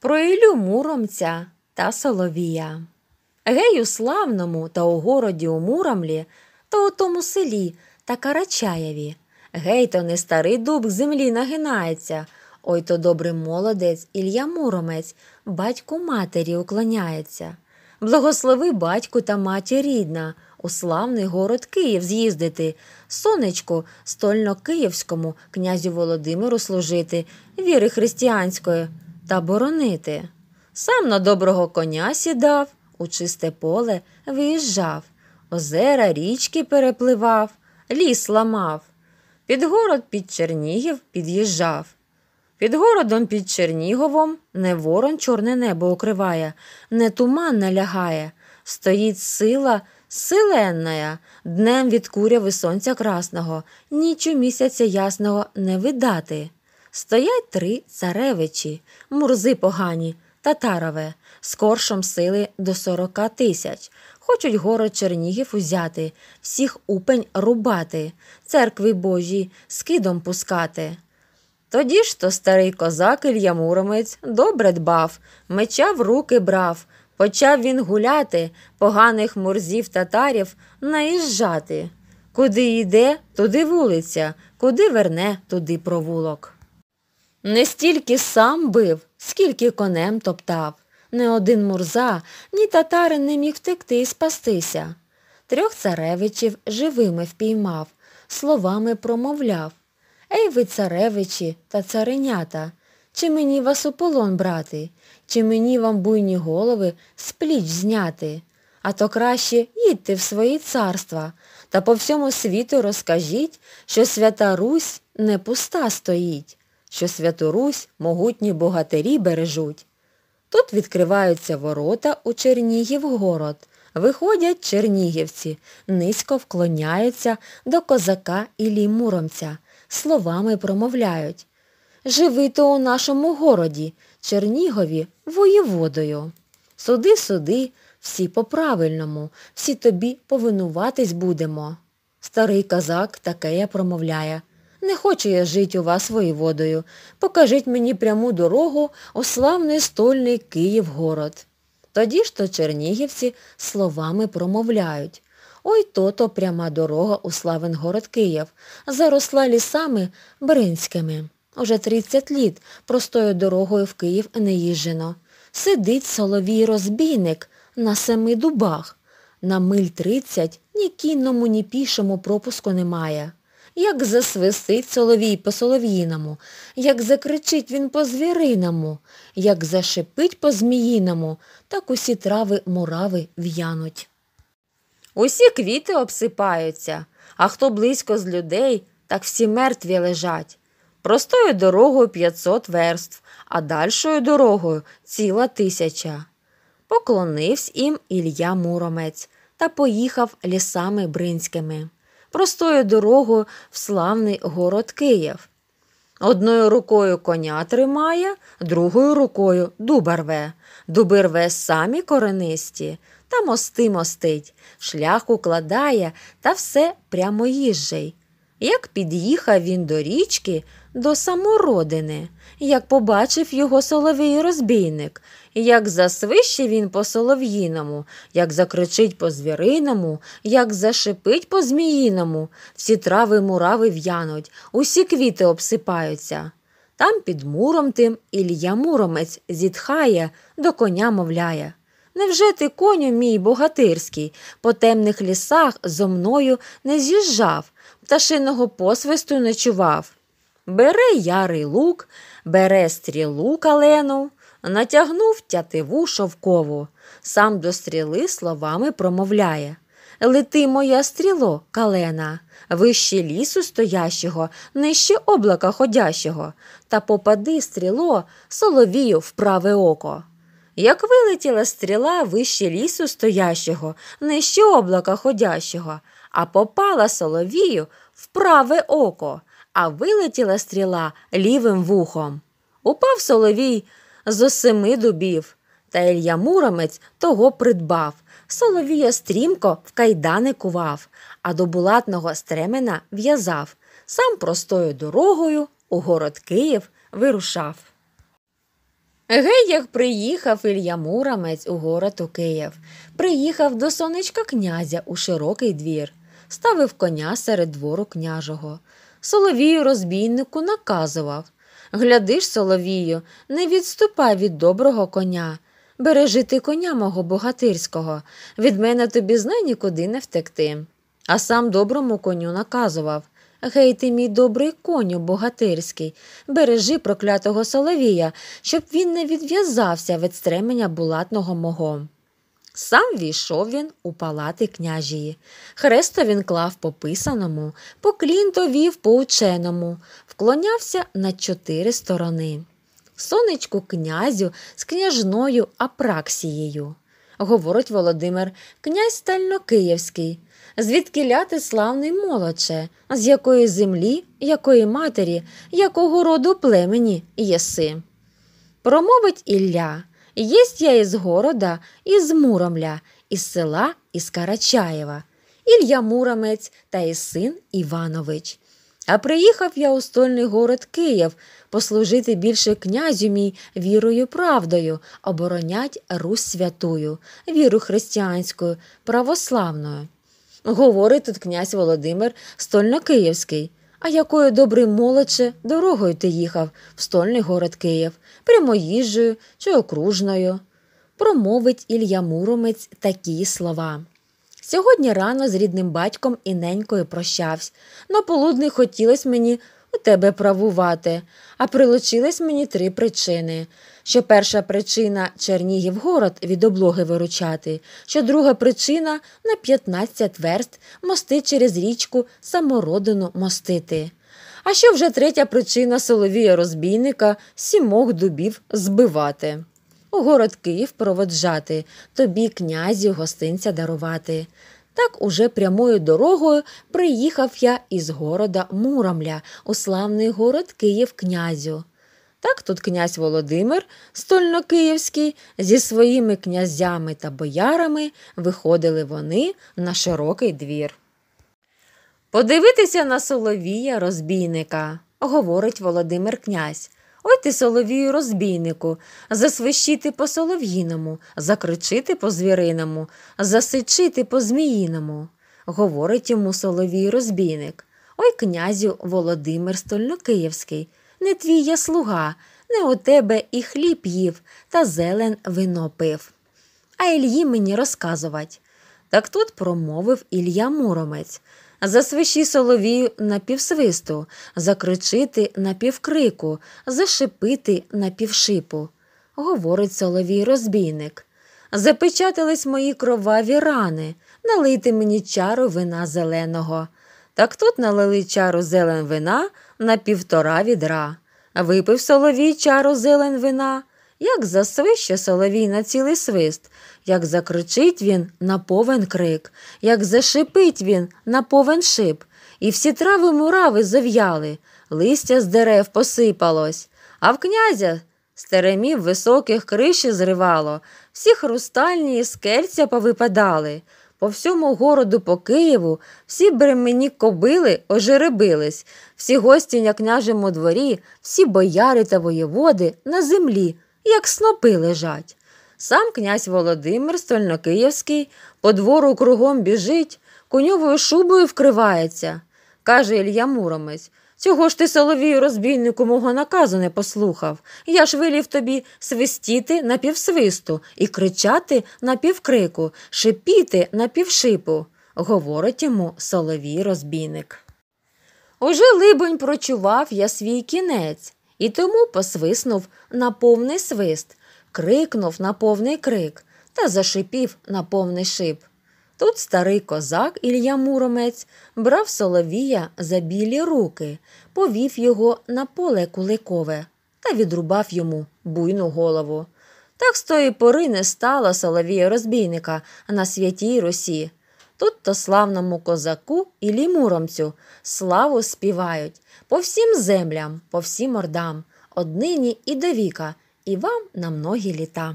про Ілю Муромця та Соловія. Гею славному та у городі у Мурамлі, то у тому селі та Карачаєві. Гей то не старий дуб землі нагинається. Ой то добрий молодець Ілья Муромець, батьку матері уклоняється. Благослови батьку та матір рідна, у славний город Київ з'їздити, сонечку стольно київському князю Володимиру служити, віри християнської та боронити. Сам на доброго коня сідав, у чисте поле виїжджав, озера річки перепливав, ліс ламав, під город під Чернігів під'їжджав. Під городом під Черніговом не ворон чорне небо укриває, не туман налягає, стоїть сила силенна, днем від куряви сонця красного, нічу місяця ясного не видати стоять три царевичі, мурзи погані, татарове, з коршом сили до сорока тисяч. Хочуть город Чернігів узяти, всіх упень рубати, церкви божі скидом пускати. Тоді ж то старий козак Ілья Муромець добре дбав, меча в руки брав, почав він гуляти, поганих мурзів татарів наїжджати. Куди йде, туди вулиця, куди верне, туди провулок. Не стільки сам бив, скільки конем топтав. Не один мурза, ні татарин не міг втекти і спастися. Трьох царевичів живими впіймав, словами промовляв. Ей ви, царевичі та царенята, чи мені вас у полон брати, чи мені вам буйні голови з пліч зняти? А то краще їдьте в свої царства та по всьому світу розкажіть, що свята Русь не пуста стоїть що Святу Русь могутні богатирі бережуть. Тут відкриваються ворота у Чернігів-город. Виходять чернігівці, низько вклоняються до козака Іллі Муромця, словами промовляють Живи то у нашому городі, Чернігові воєводою. Суди, суди, всі по-правильному, всі тобі повинуватись будемо. Старий козак таке промовляє не хочу я жити у вас воєводою. Покажіть мені пряму дорогу у славний стольний Київгород. Тоді ж то чернігівці словами промовляють. Ой то-то пряма дорога у город Київ, заросла лісами Бринськими. Уже 30 літ простою дорогою в Київ не їжджено. Сидить соловій розбійник на семи дубах. На миль тридцять ні кінному, ні пішому пропуску немає як засвистить соловій по солов'їному, як закричить він по звіриному, як зашипить по зміїному, так усі трави мурави в'януть. Усі квіти обсипаються, а хто близько з людей, так всі мертві лежать. Простою дорогою 500 верств, а дальшою дорогою ціла тисяча. Поклонився їм Ілля Муромець та поїхав лісами бринськими простою дорогою в славний город Київ. Одною рукою коня тримає, другою рукою дуба рве. Дуби рве самі коренисті та мости мостить, шлях укладає та все прямо як під'їхав він до річки, до самородини, як побачив його соловий розбійник, як засвище він по солов'їному, як закричить по звіриному, як зашипить по зміїному, всі трави мурави в'януть, усі квіти обсипаються. Там під муром тим Ілья муромець зітхає, до коня мовляє. Невже ти, коню мій богатирський, по темних лісах зо мною не з'їжджав, пташиного посвисту не чував. Бере ярий лук, бере стрілу калену, натягнув тятиву шовкову, сам до стріли словами промовляє Лети моя стріло, калена, вище лісу стоящого, нижче облака ходящого, та попади стріло, соловію в праве око як вилетіла стріла вище лісу стоящого, нижче облака ходящого, а попала соловію в праве око, а вилетіла стріла лівим вухом. Упав соловій зо семи дубів. Та Ілья Муромець того придбав. Соловія стрімко в кайдани кував, а до булатного стремена в'язав, сам простою дорогою у город Київ вирушав. Гей, приїхав Ілья Мурамець у город у Київ, приїхав до сонечка князя у широкий двір, ставив коня серед двору княжого. Соловію розбійнику наказував Глядиш, Соловію, не відступай від доброго коня. Бережи ти коня мого богатирського, від мене тобі знай нікуди не втекти. А сам доброму коню наказував Гей ти, мій добрий коню богатирський, бережи проклятого Соловія, щоб він не відв'язався від стременя булатного мого. Сам війшов він у палати княжії. Хресто він клав по писаному, поклін то по ученому, вклонявся на чотири сторони. Сонечку князю з княжною апраксією говорить Володимир, князь Стальнокиївський, звідки ляти славний молодче, з якої землі, якої матері, якого роду племені єси. Промовить Ілля єсть я із города, із Муромля, із села, із Карачаєва, Ілья Муромець та і син Іванович. А приїхав я у стольний город Київ послужити більше князю мій вірою, правдою, оборонять Русь святую, віру християнською, православною. Говорить тут князь Володимир Стольнокиївський. А якою добрий молодче дорогою ти їхав в стольний город Київ, прямоїжджою чи окружною? Промовить Ілья Муромець такі слова. Сьогодні рано з рідним батьком і ненькою прощався. На полудний хотілось мені у тебе правувати, а прилучились мені три причини. Що перша причина Чернігів город від облоги виручати, що друга причина на 15 верст мости через річку самородину мостити. А що вже третя причина соловія розбійника сімох дубів збивати у город Київ проводжати, тобі князю гостинця дарувати. Так уже прямою дорогою приїхав я із города Муромля у славний город Київ князю. Так тут князь Володимир Стольнокиївський зі своїми князями та боярами виходили вони на широкий двір. Подивитися на Соловія розбійника, говорить Володимир князь. Заграти соловію розбійнику, засвищити по солов'їному, закричити по звіриному, засичити по зміїному, говорить йому соловій розбійник. Ой, князю Володимир Стольнокиївський, не твій я слуга, не у тебе і хліб їв, та зелен вино пив. А Ільї мені розказувать. Так тут промовив Ілья Муромець засвищі соловію напівсвисту, закричити напівкрику, зашипити напівшипу. Говорить соловій розбійник. Запечатились мої кроваві рани, налити мені чару вина зеленого. Так тут налили чару зелен вина на півтора відра. Випив соловій чару зелен вина, як засвище соловій на цілий свист, як закричить він на повен крик, як зашипить він на повен шип, і всі трави мурави зав'яли, листя з дерев посипалось, а в князя з теремів високих криші зривало, всі хрустальні скельця повипадали. По всьому городу по Києву всі бремені кобили ожеребились, всі гості на княжому дворі, всі бояри та воєводи на землі як снопи лежать. Сам князь Володимир Стольнокиївський по двору кругом біжить, коньовою шубою вкривається, каже Ілья Муромець. Цього ж ти соловію розбійнику мого наказу не послухав. Я ж вилів тобі свистіти напівсвисту і кричати на півкрику, шипіти на півшипу, говорить йому соловій розбійник. Уже, либонь, прочував я свій кінець і тому посвиснув на повний свист, крикнув на повний крик та зашипів на повний шип. Тут старий козак Ілья Муромець брав Соловія за білі руки, повів його на поле куликове та відрубав йому буйну голову. Так з тої пори не стало Соловія розбійника на святій Русі. Тут то славному козаку і лімуромцю славу співають по всім землям, по всім ордам, однині і довіка, і вам на многі літа.